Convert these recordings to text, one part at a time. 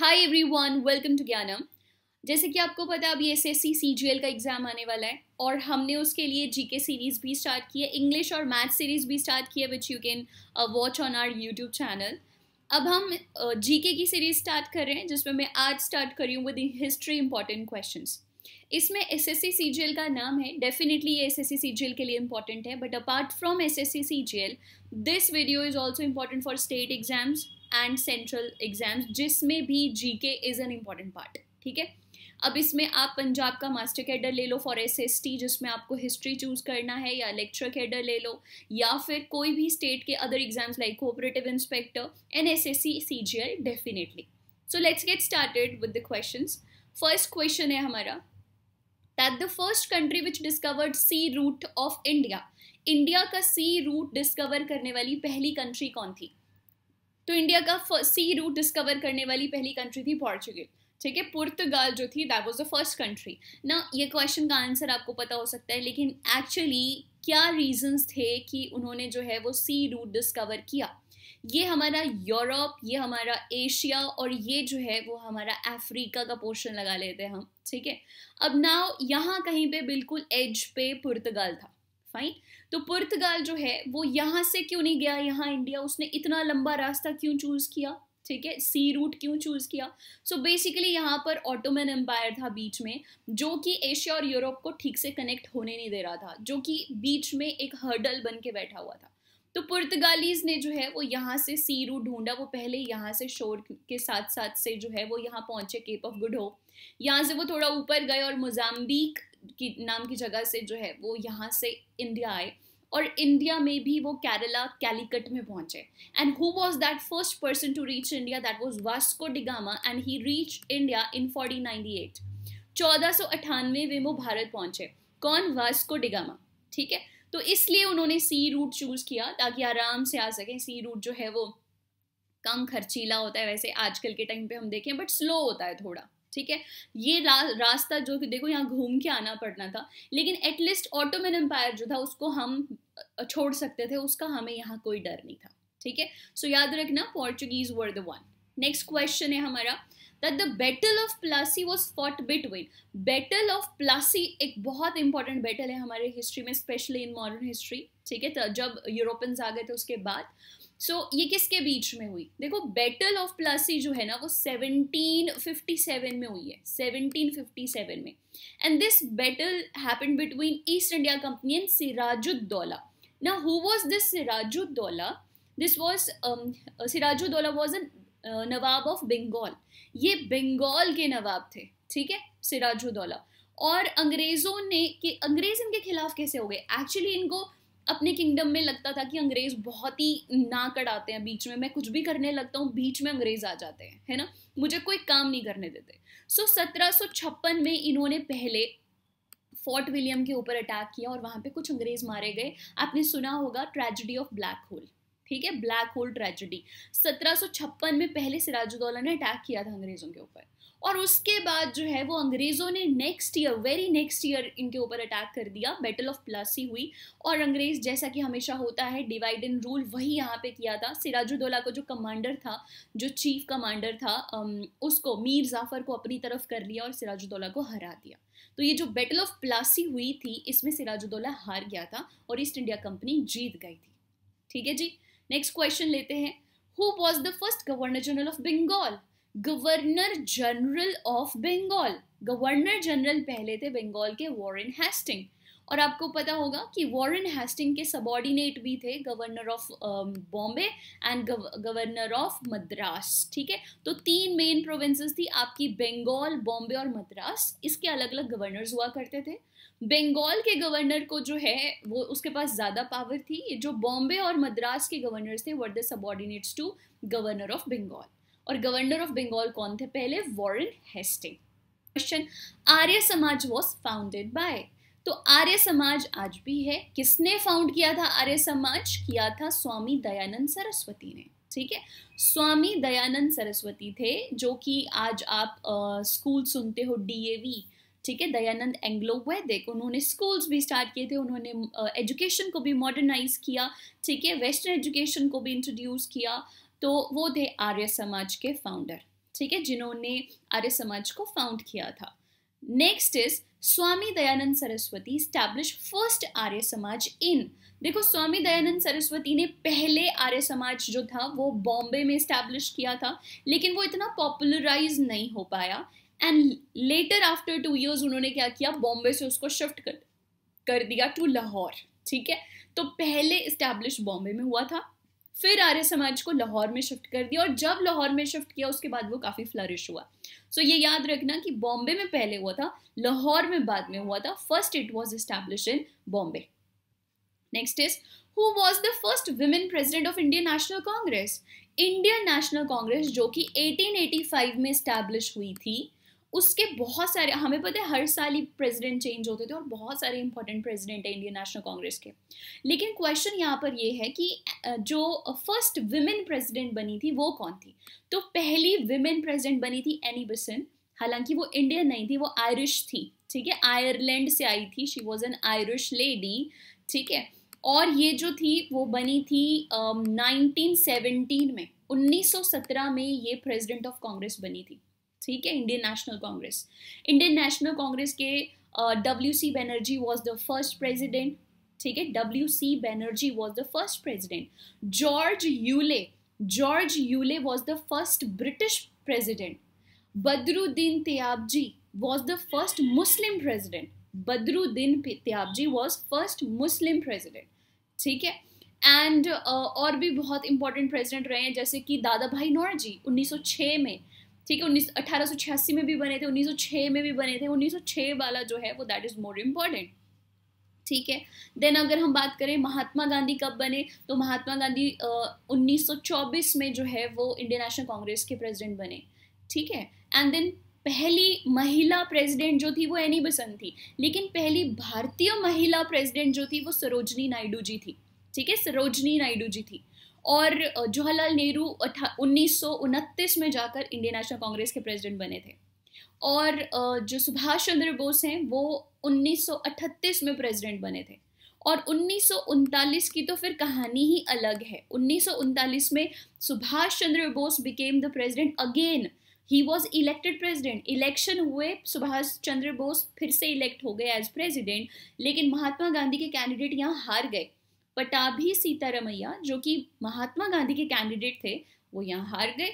Hi everyone welcome to ज्ञानम जैसे कि आपको पता है अभी एस एस सी का एग्ज़ाम आने वाला है और हमने उसके लिए जीके सीरीज़ भी स्टार्ट की है इंग्लिश और मैथ सीरीज़ भी स्टार्ट की है which you can watch on our YouTube channel अब हम जीके uh, की सीरीज़ स्टार्ट कर रहे हैं जिसमें मैं आज स्टार्ट कर रही हूँ विद हिस्ट्री इंपॉर्टेंट क्वेश्चन इसमें एस एस सी का नाम है डेफिनेटली ये एस एस सी सी के लिए इंपॉर्टेंट है but apart from S S C C G L this video is also important for state exams and central exams जिसमें भी जी के इज़ एन इम्पॉर्टेंट पार्ट ठीक है अब इसमें आप पंजाब का मास्टर कैडर ले लो फॉर एस एस टी जिसमें आपको हिस्ट्री चूज़ करना है या लेक्चर कैडर ले लो या फिर कोई भी स्टेट के other exams like cooperative inspector and S S C C G L definitely so let's get started with the question first question है हमारा that the first country which discovered sea route of India India का sea root discover करने वाली पहली country कौन थी तो India का सी रूट डिस्कवर करने वाली पहली कंट्री थी पोर्चुगल ठीक है पुर्तगाल जो थी that was the first country ना ये क्वेश्चन का आंसर आपको पता हो सकता है लेकिन एक्चुअली क्या रीजंस थे कि उन्होंने जो है वो सी रूट डिस्कवर किया ये हमारा यूरोप ये हमारा एशिया और ये जो है वो हमारा अफ्रीका का पोर्शन लगा लेते हैं हम ठीक है अब ना यहाँ कहीं पे बिल्कुल एज पे पुर्तगाल था फाइन तो पुर्तगाल जो है वो यहाँ से क्यों नहीं गया यहाँ इंडिया उसने इतना लंबा रास्ता क्यों चूज़ किया ठीक है सी रूट क्यों चूज़ किया सो so बेसिकली यहाँ पर ऑटोमन एम्पायर था बीच में जो कि एशिया और यूरोप को ठीक से कनेक्ट होने नहीं दे रहा था जो कि बीच में एक हर्डल बन के बैठा हुआ था तो पुर्तगालीज ने जो है वो यहाँ से सी रूट ढूंढा वो पहले यहाँ से शोर के साथ साथ से जो है वो यहाँ पहुंचे केप ऑफ गुड होप यहाँ से वो थोड़ा ऊपर गए और मोजाम्बिक की नाम की जगह से जो है वो यहाँ से इंडिया आए और इंडिया में भी वो केरला कैलीकट में पहुंचे and who was that first person to reach India that was Vasco da Gama and he reach India in fourteen ninety eight चौदह सौ में वो भारत पहुंचे कौन वास्को डिगामा ठीक है तो इसलिए उन्होंने सी रूट चूज़ किया ताकि आराम से आ सकें सी रूट जो है वो कम खर्चीला होता है वैसे आजकल के टाइम पे हम देखें बट स्लो होता है थोड़ा ठीक है ये रा, रास्ता जो कि देखो यहाँ घूम के आना पड़ना था लेकिन एटलीस्ट ऑटोमन एम्पायर जो था उसको हम छोड़ सकते थे उसका हमें यहाँ कोई डर नहीं था ठीक है सो याद रखना Portuguese were the one next question है हमारा that the battle of Plassey was fought between battle of Plassey एक बहुत इंपॉर्टेंट बैटल है हमारे हिस्ट्री में स्पेशली इन मॉडर्न हिस्ट्री ठीक है जब यूरोपियंस आ गए थे उसके बाद सो so, ये किसके बीच में हुई देखो बैटल ऑफ प्लासी जो है ना वो 1757 में हुई है 1757 में and this battle happen between East India Company and Sirajuddaula ना who was this Sirajuddaula this was Sirajuddaula was a nawab of Bengal ये बंगाल के नवाब थे ठीक है सिराजुद्दौला और अंग्रेज़ों ने कि अंग्रेज इनके खिलाफ कैसे हो गए एक्चुअली इनको अपने किंगडम में लगता था कि अंग्रेज बहुत ही नाकड़ आते हैं बीच में मैं कुछ भी करने लगता हूँ बीच में अंग्रेज आ जाते हैं है ना मुझे कोई काम नहीं करने देते सो सत्रह में इन्होंने पहले फोर्ट विलियम के ऊपर अटैक किया और वहाँ पे कुछ अंग्रेज मारे गए आपने सुना होगा ट्रेजिडी ऑफ ब्लैक होल ठीक है ब्लैक होल ट्रेजिडी सत्रह में पहले सिराजुद्दौला ने अटैक किया था अंग्रेजों के ऊपर और उसके बाद जो है वो अंग्रेज़ों ने next year very next year इनके ऊपर अटैक कर दिया बैटल ऑफ प्लासी हुई और अंग्रेज़ जैसा कि हमेशा होता है डिवाइड एंड रूल वही यहाँ पे किया था सिराजुद्दौला को जो कमांडर था जो चीफ कमांडर था um, उसको मीर जाफ़र को अपनी तरफ कर लिया और सिराजुद्दौला को हरा दिया तो ये जो बैटल ऑफ प्लासी हुई थी इसमें सिराजुद्दौला हार गया था और ईस्ट इंडिया कंपनी जीत गई थी ठीक है जी नेक्स्ट क्वेश्चन लेते हैं who was the first governor general of Bengal governor general of Bengal governor general पहले थे बंगाल के वॉरेन हेस्टिंग और आपको पता होगा कि वॉरेन हेस्टिंग के सबॉर्डिनेट भी थे governor of Bombay and governor of Madras ठीक है तो तीन मेन प्रोविंसेस थी आपकी बंगाल बॉम्बे और मद्रास इसके अलग अलग गवर्नर्स हुआ करते थे बंगाल के गवर्नर को जो है वो उसके पास ज़्यादा पावर थी जो बॉम्बे और मद्रास के गवर्नर्स थे were the subordinates to governor of Bengal और गवर्नर ऑफ बंगाल कौन थे पहले वॉरेन हेस्टिंग क्वेश्चन आर्य समाज वॉज फाउंडेड बाय तो आर्य समाज आज भी है किसने फाउंड किया था आर्य समाज किया था स्वामी दयानंद सरस्वती ने ठीक है स्वामी दयानंद सरस्वती थे जो कि आज आप आ, स्कूल सुनते हो डीएवी ठीक है दयानंद एंग्लो वैदिक उन्होंने स्कूल्स भी स्टार्ट किए थे उन्होंने एजुकेशन को भी मॉडर्नाइज किया ठीक है वेस्टर्न एजुकेशन को भी इंट्रोड्यूस किया तो वो थे आर्य समाज के फाउंडर ठीक है जिन्होंने आर्य समाज को फाउंड किया था next is Swami Dayanand Saraswati establish first Arya Samaj in देखो स्वामी दयानंद सरस्वती ने पहले आर्य समाज जो था वो बॉम्बे में स्टैब्लिश किया था लेकिन वो इतना पॉपुलराइज नहीं हो पाया and later after two years उन्होंने क्या किया बॉम्बे से उसको शिफ्ट कर कर दिया टू लाहौर ठीक है तो पहले इस्टेब्लिश बॉम्बे में हुआ था फिर आर्य समाज को लाहौर में शिफ्ट कर दिया और जब लाहौर में शिफ्ट किया उसके बाद वो काफ़ी फ्लरिश हुआ सो so ये याद रखना कि बॉम्बे में पहले हुआ था लाहौर में बाद में हुआ था first it was establish in Bombay next is who was the first women president of Indian National Congress Indian National Congress जो कि 1885 में इस्टेब्लिश हुई थी उसके बहुत सारे हमें पता है हर साल ही प्रेसिडेंट चेंज होते थे और बहुत सारे इंपॉर्टेंट प्रेसिडेंट हैं इंडियन नेशनल कांग्रेस के लेकिन क्वेश्चन यहाँ पर ये है कि जो फर्स्ट विमेन प्रेसिडेंट बनी थी वो कौन थी तो पहली विमेन प्रेसिडेंट बनी थी एनी बसन हालांकि वो इंडियन नहीं थी वो आयरिश थी ठीक है आयरलैंड से आई थी she was an Irish lady ठीक है और ये जो थी वो बनी थी नाइनटीन uh, में 1917 में ये प्रेसिडेंट ऑफ कांग्रेस बनी थी ठीक है Indian National Congress Indian National Congress के W C Banerjee was the first president ठीक है W C Banerjee was the first president George Yule George Yule was the first British president Badruddin Tyabji was the first Muslim president Badruddin Tyabji was first Muslim president ठीक है and uh, और भी बहुत important president रहे हैं जैसे कि दादा भाई सौ 1906 में ठीक है उन्नीस अठारह में भी बने थे 1906 में भी बने थे 1906 वाला जो है वो दैट इज़ मोर इम्पॉर्टेंट ठीक है देन अगर हम बात करें महात्मा गांधी कब बने तो महात्मा गांधी uh, 1924 में जो है वो इंडियन नेशनल कांग्रेस के प्रेसिडेंट बने ठीक है एंड देन पहली महिला प्रेसिडेंट जो थी वो एनी बसंत e थी लेकिन पहली भारतीय महिला प्रेसिडेंट जो थी वो सरोजनी नायडू जी थी ठीक है सरोजनी नायडू जी थी और जवाहरलाल नेहरू उन्नीस में जाकर इंडियन नेशनल कांग्रेस के प्रेसिडेंट बने थे और जो सुभाष चंद्र बोस हैं वो 1938 में प्रेसिडेंट बने थे और उन्नीस की तो फिर कहानी ही अलग है उन्नीस में Subhash Chandra Bose became the president again he was elected president election हुए सुभाष चंद्र बोस फिर से इलेक्ट हो गए एज प्रेसिडेंट लेकिन महात्मा गांधी के कैंडिडेट यहाँ हार गए पटाभी सीतारमैया जो कि महात्मा गांधी के कैंडिडेट थे वो यहाँ हार गए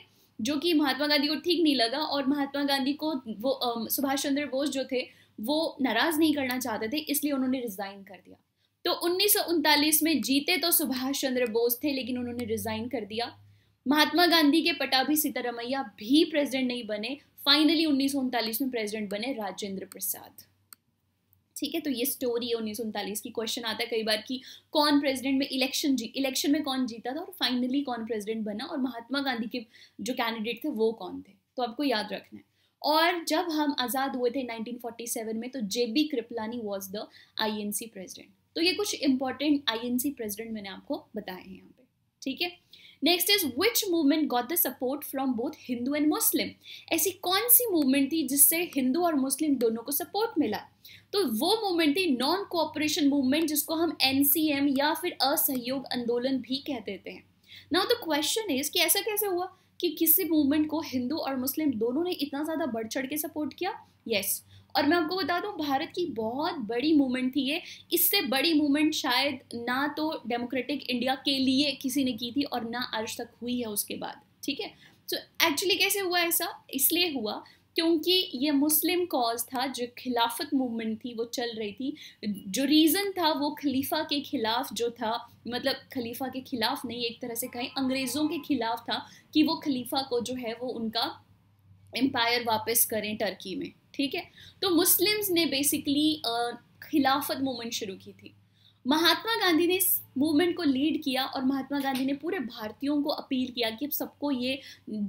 जो कि महात्मा गांधी को ठीक नहीं लगा और महात्मा गांधी को वो सुभाष चंद्र बोस जो थे वो नाराज नहीं करना चाहते थे इसलिए उन्होंने रिजाइन कर दिया तो उन्नीस में जीते तो सुभाष चंद्र बोस थे लेकिन उन्होंने रिजाइन कर दिया महात्मा गांधी के पटाभी सीतारमैया भी प्रेसिडेंट नहीं बने फाइनली उन्नीस में प्रेसिडेंट बने राजेंद्र प्रसाद ठीक है तो ये स्टोरी है उन्नीस की क्वेश्चन आता है कई बार कि कौन प्रेसिडेंट में इलेक्शन जी इलेक्शन में कौन जीता था और फाइनली कौन प्रेसिडेंट बना और महात्मा गांधी के जो कैंडिडेट थे वो कौन थे तो आपको याद रखना है और जब हम आज़ाद हुए थे 1947 में तो J B Kripalani was the INC president तो ये कुछ इंपॉर्टेंट आईएनसी प्रेसिडेंट मैंने आपको बताए हैं ठीक है next is which movement got the support from both Hindu and Muslim ऐसी कौन सी मूवमेंट थी जिससे हिंदू और मुस्लिम दोनों को सपोर्ट मिला तो वो मूवमेंट थी नॉन कोऑपरेशन मूवमेंट जिसको हम एन या फिर असहयोग आंदोलन भी कह देते हैं नाउ द क्वेश्चन इज कि ऐसा कैसे हुआ कि किसी मूवमेंट को हिंदू और मुस्लिम दोनों ने इतना ज़्यादा बढ़ चढ़ के सपोर्ट किया यस yes. और मैं आपको बता दूं भारत की बहुत बड़ी मूवमेंट थी ये इससे बड़ी मूवमेंट शायद ना तो डेमोक्रेटिक इंडिया के लिए किसी ने की थी और ना आज तक हुई है उसके बाद ठीक है सो एक्चुअली कैसे हुआ ऐसा इसलिए हुआ क्योंकि ये मुस्लिम कॉज था जो खिलाफत मूवमेंट थी वो चल रही थी जो रीज़न था वो खलीफा के ख़िलाफ़ जो था मतलब खलीफा के ख़िलाफ़ नहीं एक तरह से कहें अंग्रेज़ों के ख़िलाफ़ था कि वो खलीफा को जो है वो उनका एम्पायर वापस करें टर्की में ठीक है तो मुस्लिम्स ने बेसिकली खिलाफत मूवमेंट शुरू की थी महात्मा गांधी ने इस मूवमेंट को लीड किया और महात्मा गांधी ने पूरे भारतीयों को अपील किया कि सबको ये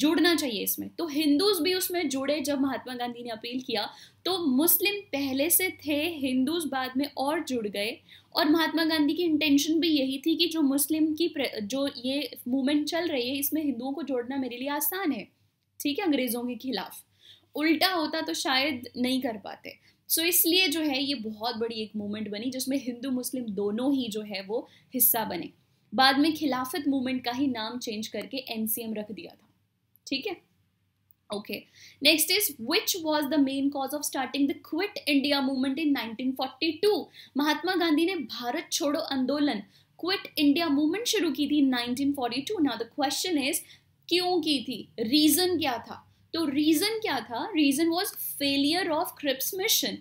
जुड़ना चाहिए इसमें तो हिंदूज भी उसमें जुड़े जब महात्मा गांधी ने अपील किया तो मुस्लिम पहले से थे हिंदूज बाद में और जुड़ गए और महात्मा गांधी की इंटेंशन भी यही थी कि जो मुस्लिम की जो ये मूवमेंट चल रही है इसमें हिंदुओं को जोड़ना मेरे लिए आसान है ठीक है अंग्रेज़ों के खिलाफ उल्टा होता तो शायद नहीं कर पाते सो so, इसलिए जो है ये बहुत बड़ी एक मूवमेंट बनी जिसमें हिंदू मुस्लिम दोनों ही जो है वो हिस्सा बने बाद में खिलाफत मूवमेंट का ही नाम चेंज करके एन रख दिया था ठीक है okay next is which was the main cause of starting the Quit India Movement in 1942 Mahatma Gandhi ने भारत छोड़ो आंदोलन क्विट इंडिया मूवमेंट शुरू की थी 1942 नाउ द क्वेश्चन इज क्यों की थी रीजन क्या था तो रीज़न क्या था reason was failure of Cripps mission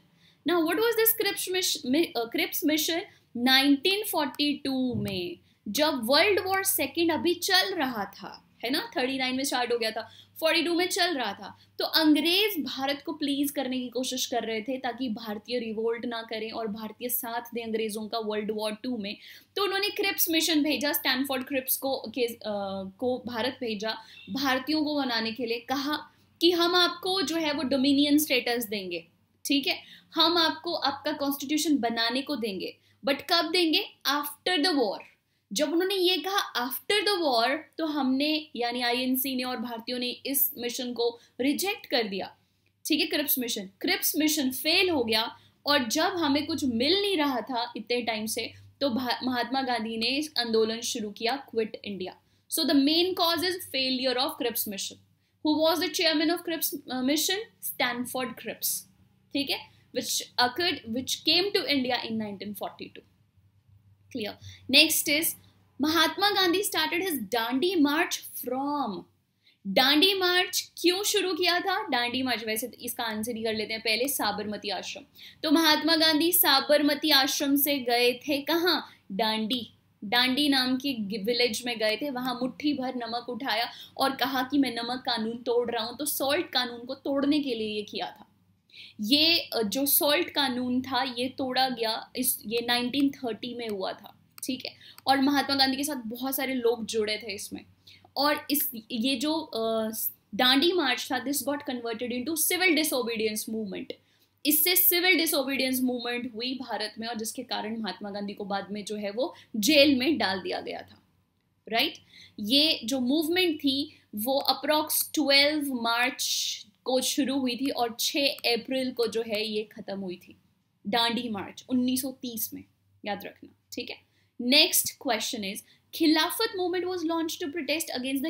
ना what was this Cripps Cripps mission 1942 में जब वर्ल्ड वॉर सेकेंड अभी चल रहा था है ना थर्टी नाइन में स्टार्ट हो गया था फोर्टी टू में चल रहा था तो अंग्रेज भारत को प्लीज करने की कोशिश कर रहे थे ताकि भारतीय रिवोल्ट ना करें और भारतीय साथ दें अंग्रेजों का वर्ल्ड वॉर टू में तो उन्होंने क्रिप्स मिशन भेजा स्टैनफोर्ड क्रिप्स को के आ, uh, को भारत भेजा भारतीयों को बनाने के लिए कहा कि हम आपको जो है वो डोमिनियन स्टेटस देंगे ठीक है हम आपको आपका कॉन्स्टिट्यूशन बनाने को देंगे बट कब देंगे आफ्टर द वॉर जब उन्होंने ये कहा आफ्टर द वॉर तो हमने यानी आईएनसी ने और भारतीयों ने इस मिशन को रिजेक्ट कर दिया ठीक है Cripps mission Cripps mission fail हो गया और जब हमें कुछ मिल नहीं रहा था इतने टाइम से तो महात्मा गांधी ने आंदोलन शुरू किया quit India so the main cause is failure of Cripps mission who was the chairman of Cripps uh, mission? Stanford Cripps. ठीक है which occurred which came to India in 1942. Clear. Next is Mahatma Gandhi started his Dandi March from डांडी मार्च क्यों शुरू किया था डांडी मार्च वैसे इसका answer ही कर लेते हैं पहले साबरमती आश्रम तो महात्मा गांधी साबरमती आश्रम से गए थे कहाँ डांडी डांडी नाम के विलेज में गए थे वहाँ मुट्ठी भर नमक उठाया और कहा कि मैं नमक कानून तोड़ रहा हूँ तो सॉल्ट कानून को तोड़ने के लिए ये किया था ये जो सॉल्ट कानून था ये तोड़ा गया इस ये 1930 में हुआ था ठीक है और महात्मा गांधी के साथ बहुत सारे लोग जुड़े थे इसमें और इस ये जो डांडी मार्च था this got converted into civil disobedience movement इससे सिविल डिसोबीडियंस मूवमेंट हुई भारत में और जिसके कारण महात्मा गांधी को बाद में जो है वो जेल में डाल दिया गया था राइट right? ये जो मूवमेंट थी वो अप्रॉक्स 12 मार्च को शुरू हुई थी और 6 अप्रैल को जो है ये ख़त्म हुई थी डांडी मार्च 1930 में याद रखना ठीक है next question is Khilafat movement was launch to protest against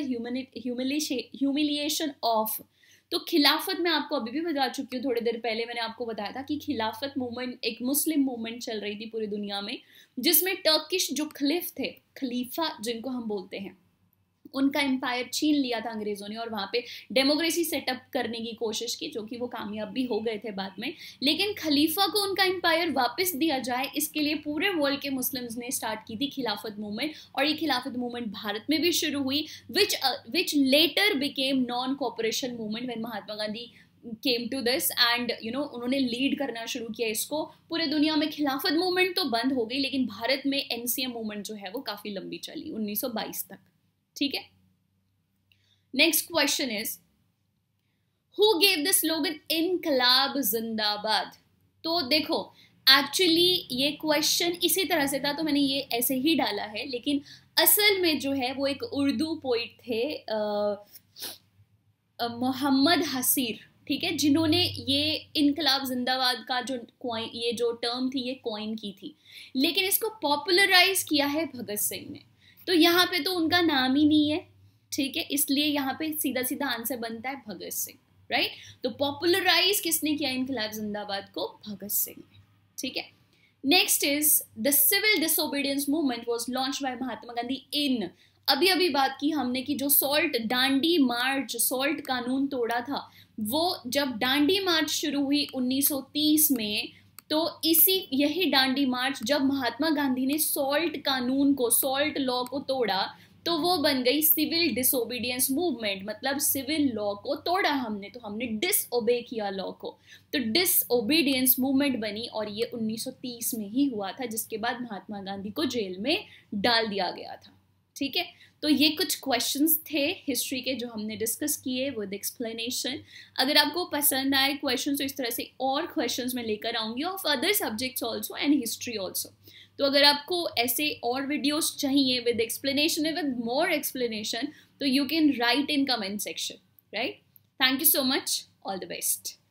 the of तो खिलाफत मैं आपको अभी भी बता चुकी हूँ थोड़ी देर पहले मैंने आपको बताया था कि खिलाफत मूवमेंट एक मुस्लिम मूवमेंट चल रही थी पूरी दुनिया में जिसमें टर्किश जो खलीफ थे खलीफा जिनको हम बोलते हैं उनका एम्पायर छीन लिया था अंग्रेज़ों ने और वहाँ पे डेमोक्रेसी सेटअप करने की कोशिश की जो कि वो कामयाब भी हो गए थे बाद में लेकिन खलीफा को उनका एम्पायर वापस दिया जाए इसके लिए पूरे वर्ल्ड के मुस्लिम्स ने स्टार्ट की थी खिलाफत मूवमेंट और ये खिलाफत मूवमेंट भारत में भी शुरू हुई which which later became non cooperation movement when Mahatma Gandhi came to this and you know उन्होंने लीड करना शुरू किया इसको पूरे दुनिया में खिलाफत मूवमेंट तो बंद हो गई लेकिन भारत में एन सी एम मूवमेंट जो है वो काफ़ी लंबी चली 1922 तक ठीक है next question is who gave the slogan Inquilab Zindabad तो देखो एक्चुअली ये क्वेश्चन इसी तरह से था तो मैंने ये ऐसे ही डाला है लेकिन असल में जो है वो एक उर्दू पोइट थे मोहम्मद हसीर ठीक है जिन्होंने ये इनकलाब जिंदाबाद का जो ये जो टर्म थी ये कॉइन की थी लेकिन इसको पॉपुलराइज किया है भगत सिंह ने तो यहाँ पे तो उनका नाम ही नहीं है ठीक है इसलिए यहाँ पे सीधा सीधा आंसर बनता है भगत सिंह राइट तो पॉपुलराइज किसने किया इनकलाब जिंदाबाद को भगत सिंह ने ठीक है next is the civil disobedience movement was launch by Mahatma Gandhi in अभी अभी बात की हमने कि जो सॉल्ट डांडी मार्च सॉल्ट कानून तोड़ा था वो जब डांडी मार्च शुरू हुई 1930 में तो इसी यही डांडी मार्च जब महात्मा गांधी ने सॉल्ट कानून को सॉल्ट लॉ को तोड़ा तो वो बन गई सिविल डिसोबीडियंस मूवमेंट मतलब सिविल लॉ को तोड़ा हमने तो हमने डिसओबे किया लॉ को तो डिसओबीडियंस मूवमेंट बनी और ये 1930 में ही हुआ था जिसके बाद महात्मा गांधी को जेल में डाल दिया गया था ठीक है तो ये कुछ क्वेश्चंस थे हिस्ट्री के जो हमने डिस्कस किए विद एक्सप्लेनेशन अगर आपको पसंद आए क्वेश्चन तो इस तरह से और क्वेश्चंस मैं लेकर आऊँगी of other subjects also and history also तो अगर आपको ऐसे और वीडियोस चाहिए with explanation with more explanation तो you can write in comment section right thank you so much all the best